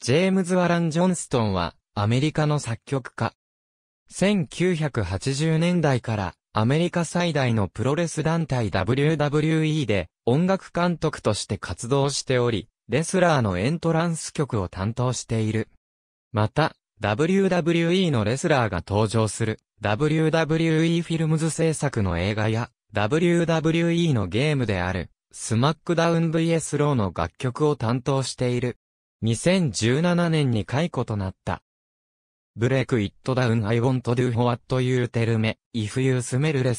ジェームズ・ワラン・ジョンストンは、アメリカの作曲家。1980年代から、アメリカ最大のプロレス団体 WWE で、音楽監督として活動しており、レスラーのエントランス曲を担当している。また、WWE のレスラーが登場する、WWE フィルムズ制作の映画や、WWE のゲームである、スマックダウン VS ローの楽曲を担当している。2017年に解雇となった。ブレイクイットダウンアイウォント do what you tell me, if you smell l e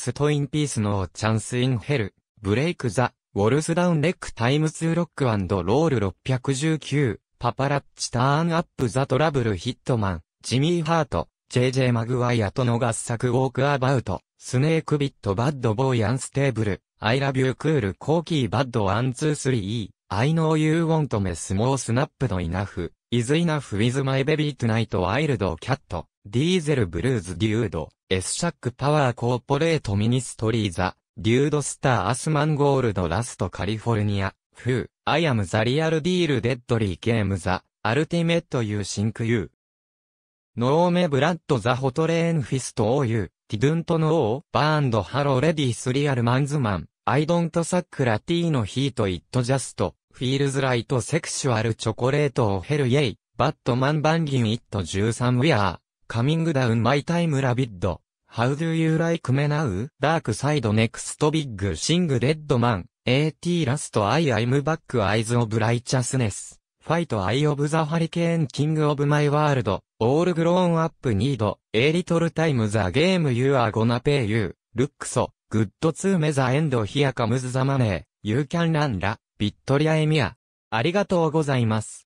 チャンス・イン・ヘル。ブレイク・ザ・ウォルス・ダウン・レック・タイム・ツー・ロック＆ロール。a l l s 619, パパラッチターンアップザトラブルヒットマン、ジミーハート、JJ マグワイアとの合作ウォークアバウト、スネークビットバッドボーイアンステーブル、アイラビュークールコーキーバッドワンツースリー。I know you want me small snap no enough, is enough with my baby tonight wild cat, diesel blues dude, S シャックパワーコーポレートミニストリーザ、デュードスターアスマンゴールドラストカリフォルニア、フー、アイアムザリアルディールデッドリーゲームザ、アルティメットユーシンクユー。ノーメブラッドザホトレーンフィストオーユー、ティドゥントノー、バーンドハローレディスリアルマンズマン、アイドントサクラティーノヒートイットジャスト、フィールズライトセクシュアルチョコレートをヘルイェイ、バットマンバンギンイット13ウィアー、カミングダウンマイタイムラビッド、How do you like me now? ダークサイドネクストビッグシングレッドマン、AT ラストアイアイムバックアイズオブライチャスネス、ファイトアイオブザハリケーンキングオブマイワールド、オールグローンアップニード、A little time the game you are gonna pay you, look so, good to me the end here comes the money. You can run ら、ビットリアエミア。ありがとうございます。